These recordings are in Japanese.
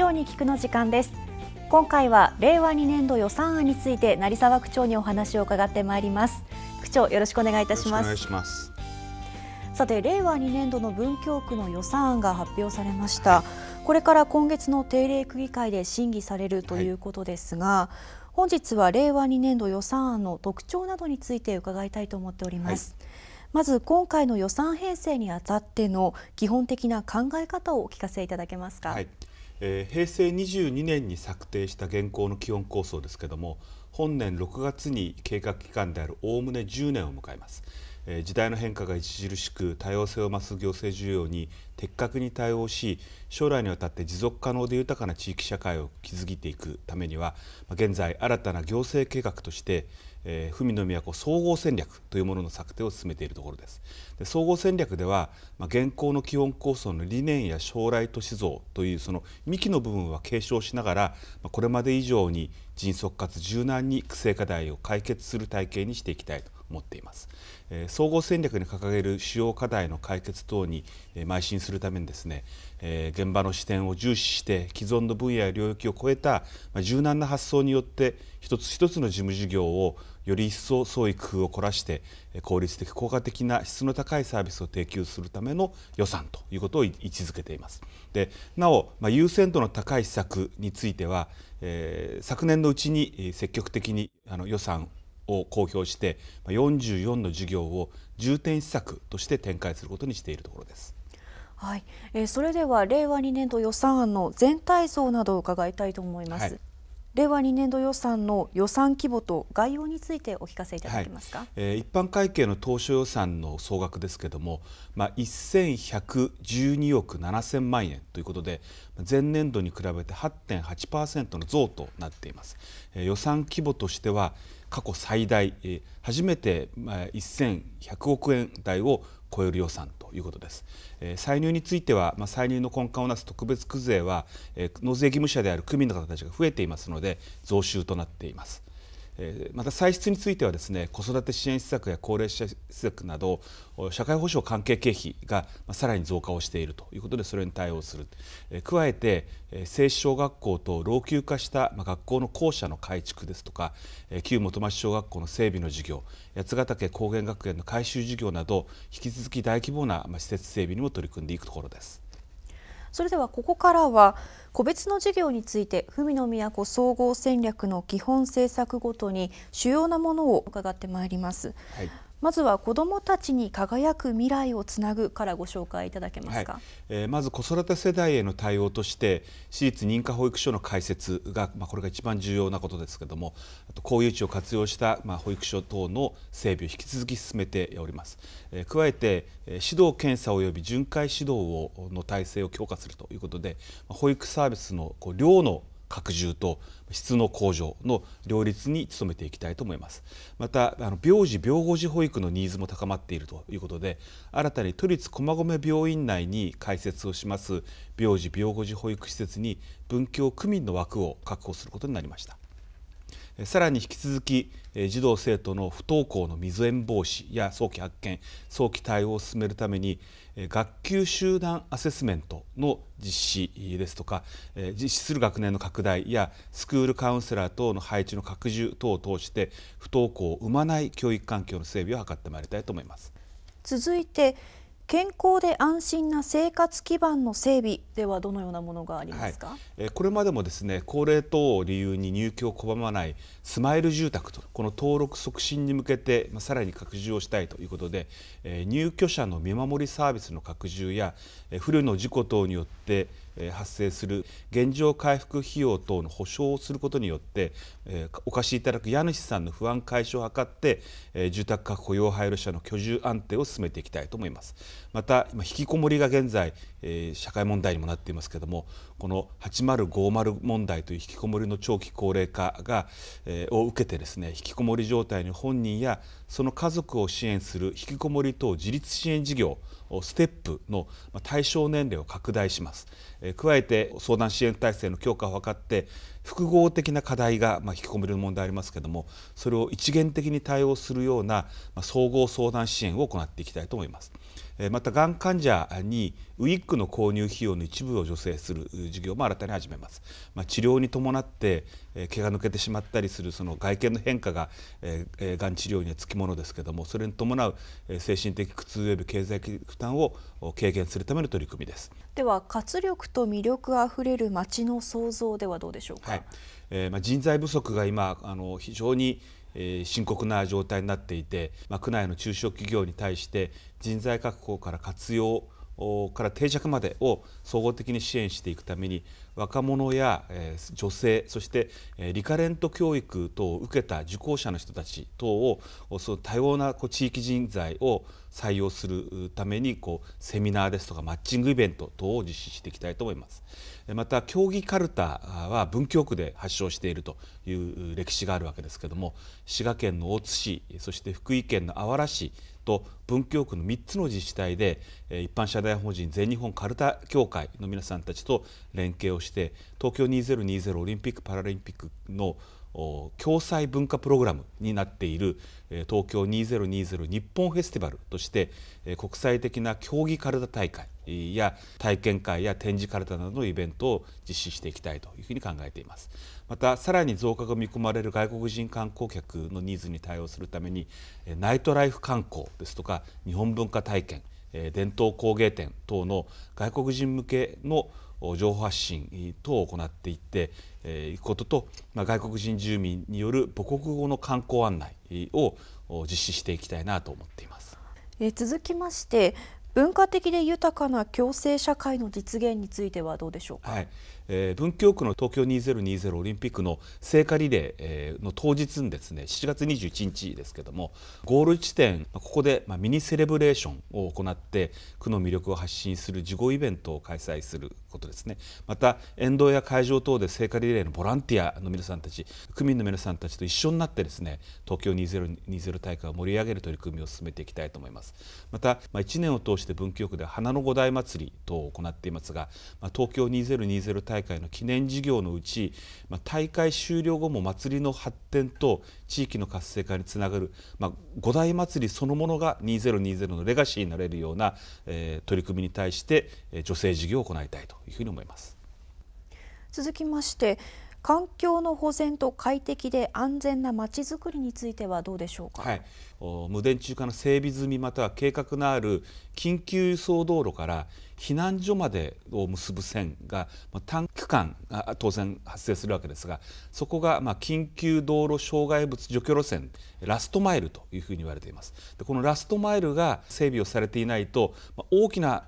長に聞くの時間です今回は令和2年度予算案について成沢区長にお話を伺ってまいります区長よろしくお願いいたしますさて令和2年度の文京区の予算案が発表されました、これから今月の定例区議会で審議されるということですが、はい、本日は令和2年度予算案の特徴などについて伺いたいと思っております、はいまず今回の予算編成にあたっての基本的な考え方をお聞かせいただけますか。はい、えー、平成22年に策定した現行の基本構想ですけども本年6月に計画期間であるおおむね10年を迎えます、えー、時代の変化が著しく多様性を増す行政需要に的確に対応し将来にわたって持続可能で豊かな地域社会を築いていくためには現在新たな行政計画としてえ文の都総合戦略というものの策定を進めているところですで総合戦略では、まあ、現行の基本構想の理念や将来都市像というその幹の部分は継承しながら、まあ、これまで以上に迅速かつ柔軟に育成課題を解決する体系にしていきたいと持っています、え総合戦略に掲げる主要課題の解決等に、え邁進するためにですね、え現場の視点を重視して既存の分野や領域を超えた、ま柔軟な発想によって一つ一つの事務事業をより一層創意工夫を凝らして効率的効果的な質の高いサービスを提供するための予算ということを位置づけていますでなお、まあ、優先度の高い施策については、えー、昨年のうちに積極的にあの予算を公表して44の事業を重点施策として展開することにしているところです。はい、えー、それでは令和2年度予算案の全体像などを伺いたいと思います。はい令和2年度予算の予算規模と概要についてお聞かせいただけますか、はい、えー、一般会計の当初予算の総額ですけれども、まあ、1112億7000万円ということで前年度に比べて8.8%の増となっています、えー、予算規模としては過去最大、えー、初めて、まあ、1100億円台を超える予算ということです。えー、歳入については、まあ、歳入の根幹をなす特別区税は、えー、納税義務者である区民の方たちが増えていますので増収となっています。えまた歳出についてはですね子育て支援施策や高齢者施策など社会保障関係経費がさらに増加をしているということでそれに対応する、え加えて、え止小学校と老朽化した学校の校舎の改築ですとか、え旧元町小学校の整備の事業八ヶ岳高原学園の改修事業など引き続き大規模な施設整備にも取り組んでいくところです。それではここからは個別の事業について文の都総合戦略の基本政策ごとに主要なものを伺ってまいります。はいまずは子どもたちに輝く未来をつなぐからご紹介いただけますか、はい、えー、まず子育て世代への対応として私立認可保育所の開設が、まあ、これが一番重要なことですけれどもあと公有地を活用した、まあ、保育所等の整備を引き続き進めております、えー、加えて、えー、指導検査及び巡回指導をの体制を強化するということで、まあ、保育サービスのこう量の拡充と質の向上の両立に努めていきたいと思いますまたあの病児病護児保育のニーズも高まっているということで新たに都立駒込病院内に開設をします病児病護児保育施設に文教区民の枠を確保することになりましたさらに引き続き児童生徒の不登校の未然防止や早期発見早期対応を進めるために学級集団アセスメントの実施ですとか実施する学年の拡大やスクールカウンセラー等の配置の拡充等を通して不登校を生まない教育環境の整備を図ってまいりたいと思います。続いて健康で安心な生活基盤の整備ではどのようなものがありますか、はい、これまでもですね高齢等を理由に入居を拒まないスマイル住宅とこの登録促進に向けて、まさらに拡充をしたいということで、え入居者の見守りサービスの拡充や、え不慮の事故等によって発生する現状回復費用等の保証をすることによってお貸しいただく家主さんの不安解消を図って住宅確保用配慮者の居住安定を進めていきたいと思いますまた引きこもりが現在社会問題にもなっていますけれどもこの8050問題という引きこもりの長期高齢化が、えー、を受けてですね引きこもり状態に本人やその家族を支援する引きこもり等自立支援事業ステップの対象年齢を拡大します、えー、加えて相談支援体制の強化を図って複合的な課題が、まあ、引きこもりの問題ありますけどもそれを一元的に対応するような、まあ、総合相談支援を行っていきたいと思います。またがん患者にウィッグの購入費用の一部を助成する事業も新たに始めます、まあ、治療に伴って毛が抜けてしまったりするその外見の変化ががん治療にはつきものですけどもそれに伴う精神的苦痛及び経済的負担を軽減するための取り組みですでは活力と魅力あふれる街の創造ではどうでしょうか、はい、えー、まあ、人材不足が今あの非常にえ深刻な状態になっていて、まあ、区内の中小企業に対して人材確保から活用から定着までを総合的に支援していくために若者や、え女性そして、えリカレント教育等を受けた受講者の人たち等をその多様なこう地域人材を採用するためにこうセミナーですとかマッチングイベント等を実施していきたいと思います。また競技かるたは文京区で発祥しているという歴史があるわけですけども滋賀県の大津市そして福井県のあわら市と文京区の3つの自治体で一般社団法人全日本かるた協会の皆さんたちと連携をして東京2020オリンピック・パラリンピックの共済文化プログラムになっている東京2020日本フェスティバルとして国際的な競技カル体大会や体験会や展示カル体などのイベントを実施していきたいというふうに考えていますまたさらに増加が見込まれる外国人観光客のニーズに対応するためにナイトライフ観光ですとか日本文化体験伝統工芸展等の外国人向けの情報発信等を行っていっていくことと、まあ、外国人住民による母国語の観光案内を実施していきたいなと思っています。え続きまして文化的で豊かな共生社会の実現についてはどうでしょうか、はいえ文京区の東京2020オリンピックの聖火リレー、えの当日にですね7月21日ですけどもゴール地点ここで、まあ、ミニセレブレーションを行って区の魅力を発信する事後イベントを開催することですねまた沿道や会場等で聖火リレーのボランティアの皆さんたち区民の皆さんたちと一緒になってですね東京2020大会を盛り上げる取り組みを進めていきたいと思いますまた、まあ、1年を通して文京区で花の五大祭りと行っていますが、まあ、東京2020大会大会の記念事業のうち、まあ、大会終了後も祭りの発展と地域の活性化につながる、まあ、五大祭りそのものが2020のレガシーになれるような、えー、取り組みに対して、えー、助成事業を行いたいというふうに思います。続きまして環境の保全と快適で安全なまちづくりについてはどうでしょうか、はい、無電柱化の整備済みまたは計画のある緊急輸送道路から避難所までを結ぶ線が短期間当然発生するわけですがそこがま緊急道路障害物除去路線ラストマイルというふうに言われていますでこのラストマイルが整備をされていないと大きな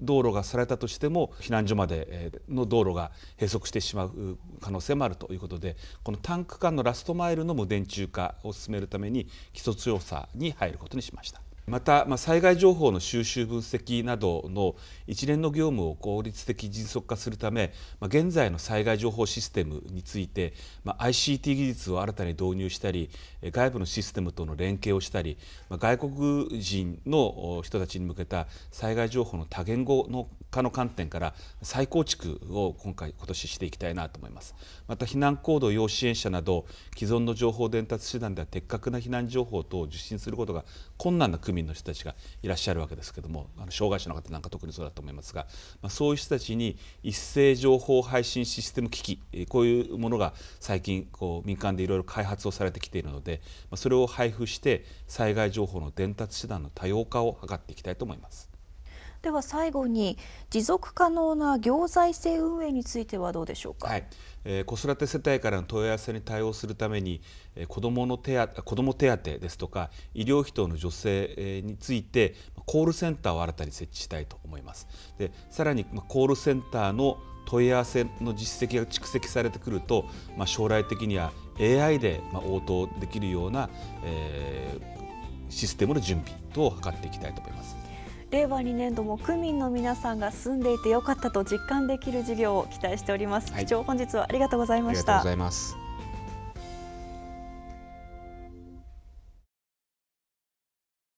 道路がされたとしても避難所までの道路が閉塞してしまう可能性もあるということでこのタンク間のラストマイルの無電柱化を進めるために基礎調査に入ることにしました。また、まあ、災害情報の収集分析などの一連の業務を効率的迅速化するため、まあ、現在の災害情報システムについて、まあ、ICT 技術を新たに導入したり外部のシステムとの連携をしたり、まあ、外国人の人たちに向けた災害情報の多言語の化の観点から再構築を今回今年していきたいなと思います。また避難行動要支援者など既存の情報伝達手段では的確な避難情報等を受信することが困難な区民の人たちがいらっしゃるわけですけどもあの障害者の方なんか特にそうだと思いますが、まあ、そういう人たちに一斉情報配信システム機器、えー、こういうものが最近こう民間でいろいろ開発をされてきているので、まあ、それを配布して災害情報の伝達手段の多様化を図っていきたいと思います。では最後に持続可能な行財政運営についてはどうでしょうか、はい、えー、子育て世帯からの問い合わせに対応するために、えー、子どもの手当子ども手当ですとか医療費等の助成についてコールセンターを新たに設置したいと思います。でさらにコールセンターの問い合わせの実績が蓄積されてくると、まあ、将来的には AI で応答できるような、えー、システムの準備等を図っていきたいと思います。令和2年度も区民の皆さんが住んでいてよかったと実感できる事業を期待しております。はい、市長本日はありがとうございました。ありがとうございます。